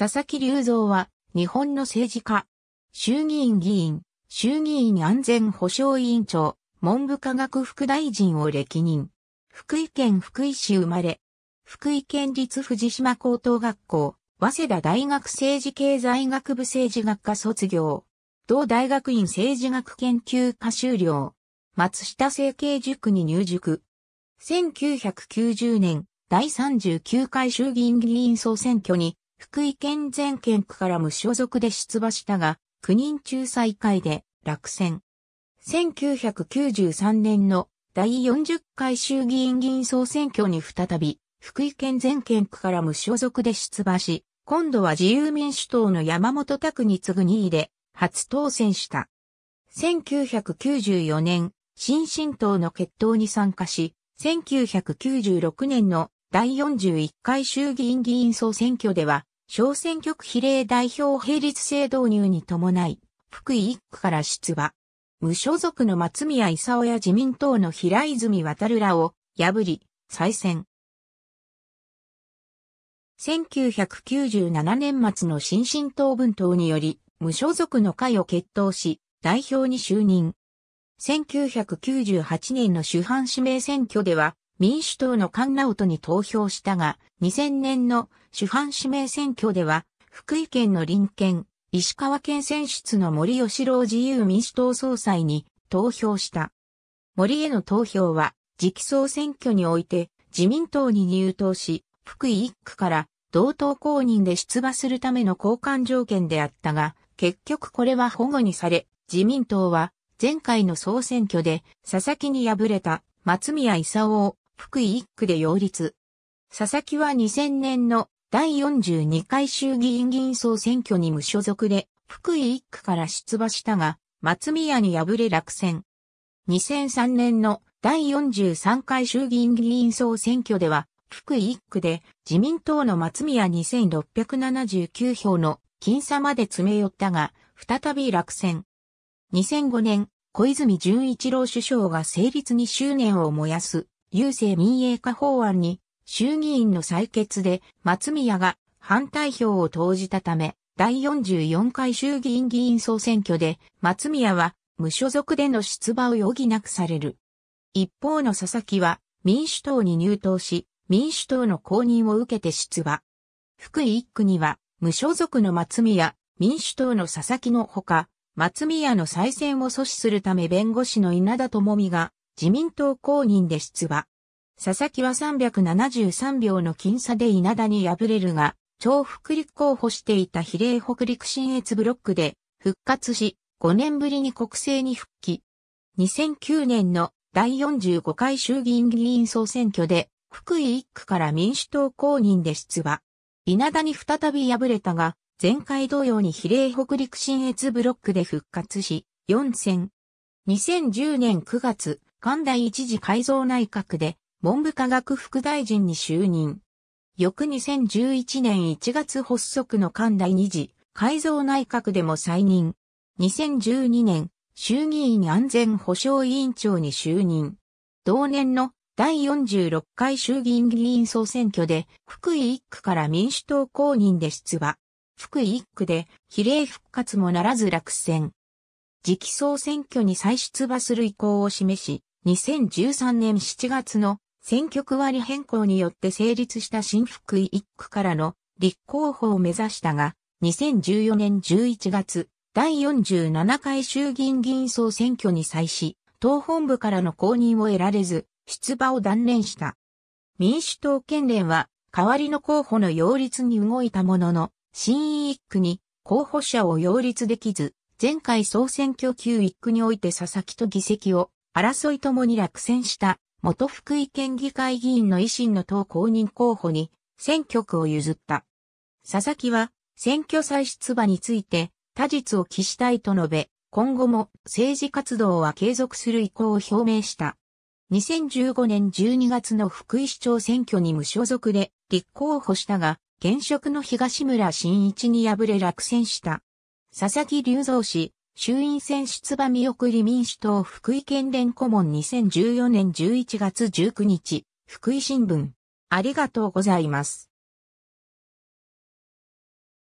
佐々木隆三は、日本の政治家、衆議院議員、衆議院安全保障委員長、文部科学副大臣を歴任。福井県福井市生まれ、福井県立藤島高等学校、早稲田大学政治経済学部政治学科卒業、同大学院政治学研究科修了、松下政経塾に入塾。1990年、第39回衆議院議員総選挙に福井県全県区から無所属で出馬したが、9人中最下位で落選。1993年の第40回衆議院議員総選挙に再び、福井県全県区から無所属で出馬し、今度は自由民主党の山本拓に次ぐ2位で初当選した。1994年、新進党の決闘に参加し、1996年の第41回衆議院議員総選挙では小選挙区比例代表並立制導入に伴い、福井一区から出馬。無所属の松宮勲や自民党の平泉渡らを破り、再選。1997年末の新進党分党により、無所属の会を決闘し、代表に就任。1998年の主犯指名選挙では、民主党の菅直人に投票したが、2000年の主犯指名選挙では、福井県の林県、石川県選出の森吉郎自由民主党総裁に投票した。森への投票は、次期総選挙において自民党に入党し、福井一区から同党公認で出馬するための交換条件であったが、結局これは保護にされ、自民党は前回の総選挙で佐々木に敗れた松宮勲を福井一区で擁立。佐々木は2000年の第42回衆議院議員総選挙に無所属で、福井一区から出馬したが、松宮に敗れ落選。2003年の第43回衆議院議員総選挙では、福井一区で自民党の松宮2679票の僅差まで詰め寄ったが、再び落選。2005年、小泉純一郎首相が成立に執念を燃やす郵政民営化法案に衆議院の採決で松宮が反対票を投じたため、第44回衆議院議員総選挙で松宮は無所属での出馬を余儀なくされる。一方の佐々木は民主党に入党し、民主党の公認を受けて出馬。福井一区には無所属の松宮、民主党の佐々木のほか、松宮の再選を阻止するため弁護士の稲田智美が自民党公認で出馬。佐々木は373票の僅差で稲田に敗れるが、超福利候補していた比例北陸新越ブロックで復活し、5年ぶりに国政に復帰。2009年の第45回衆議院議員総選挙で、福井1区から民主党公認で出馬。稲田に再び敗れたが、前回同様に比例北陸新越ブロックで復活し、4選。2010年9月、関大一次改造内閣で文部科学副大臣に就任。翌2011年1月発足の関大二次改造内閣でも再任。2012年衆議院安全保障委員長に就任。同年の第46回衆議院議員総選挙で福井一区から民主党公認で出馬。福井一区で比例復活もならず落選。次期総選挙に再出馬する意向を示し、2013年7月の選挙区割変更によって成立した新福井1区からの立候補を目指したが、2014年11月、第47回衆議院議員総選挙に際し、党本部からの公認を得られず、出馬を断念した。民主党県連は、代わりの候補の擁立に動いたものの、新一区に候補者を擁立できず、前回総選挙級一区において佐々木と議席を争いともに落選した元福井県議会議員の維新の党公認候補に選挙区を譲った。佐々木は選挙再出馬について他実を期したいと述べ、今後も政治活動は継続する意向を表明した。2015年12月の福井市長選挙に無所属で立候補したが、現職の東村新一に敗れ落選した。佐々木隆三氏、衆院選出馬見送り民主党福井県連顧問2014年11月19日、福井新聞。ありがとうございます。